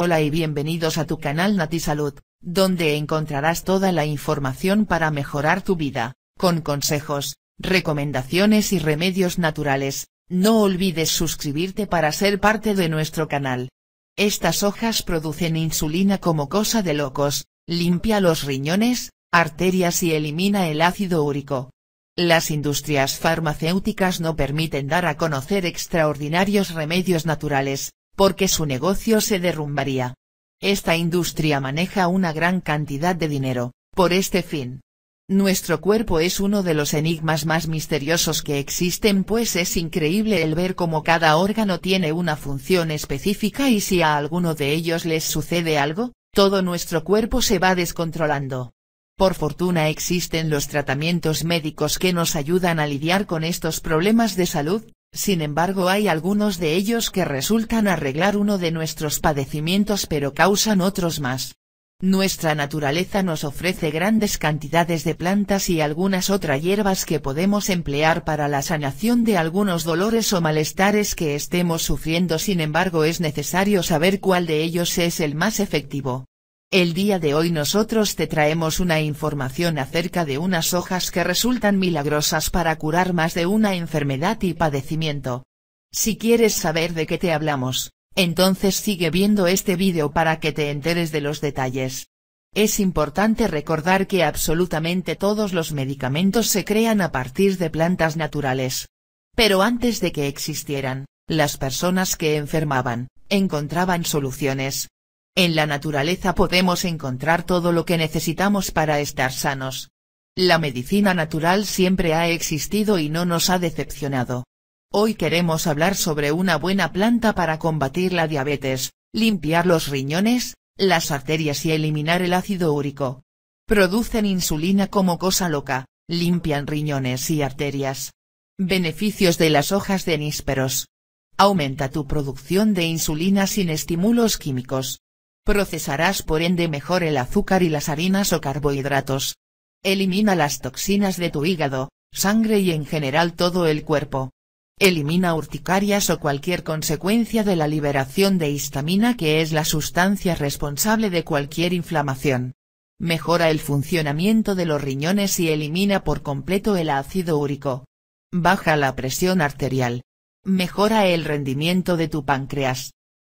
Hola y bienvenidos a tu canal NatiSalud, Salud, donde encontrarás toda la información para mejorar tu vida, con consejos, recomendaciones y remedios naturales, no olvides suscribirte para ser parte de nuestro canal. Estas hojas producen insulina como cosa de locos, limpia los riñones, arterias y elimina el ácido úrico. Las industrias farmacéuticas no permiten dar a conocer extraordinarios remedios naturales, porque su negocio se derrumbaría. Esta industria maneja una gran cantidad de dinero, por este fin. Nuestro cuerpo es uno de los enigmas más misteriosos que existen pues es increíble el ver cómo cada órgano tiene una función específica y si a alguno de ellos les sucede algo, todo nuestro cuerpo se va descontrolando. Por fortuna existen los tratamientos médicos que nos ayudan a lidiar con estos problemas de salud, sin embargo hay algunos de ellos que resultan arreglar uno de nuestros padecimientos pero causan otros más. Nuestra naturaleza nos ofrece grandes cantidades de plantas y algunas otras hierbas que podemos emplear para la sanación de algunos dolores o malestares que estemos sufriendo sin embargo es necesario saber cuál de ellos es el más efectivo. El día de hoy nosotros te traemos una información acerca de unas hojas que resultan milagrosas para curar más de una enfermedad y padecimiento. Si quieres saber de qué te hablamos, entonces sigue viendo este vídeo para que te enteres de los detalles. Es importante recordar que absolutamente todos los medicamentos se crean a partir de plantas naturales. Pero antes de que existieran, las personas que enfermaban, encontraban soluciones, en la naturaleza podemos encontrar todo lo que necesitamos para estar sanos. La medicina natural siempre ha existido y no nos ha decepcionado. Hoy queremos hablar sobre una buena planta para combatir la diabetes, limpiar los riñones, las arterias y eliminar el ácido úrico. Producen insulina como cosa loca, limpian riñones y arterias. Beneficios de las hojas de nísperos. Aumenta tu producción de insulina sin estímulos químicos procesarás por ende mejor el azúcar y las harinas o carbohidratos. Elimina las toxinas de tu hígado, sangre y en general todo el cuerpo. Elimina urticarias o cualquier consecuencia de la liberación de histamina que es la sustancia responsable de cualquier inflamación. Mejora el funcionamiento de los riñones y elimina por completo el ácido úrico. Baja la presión arterial. Mejora el rendimiento de tu páncreas.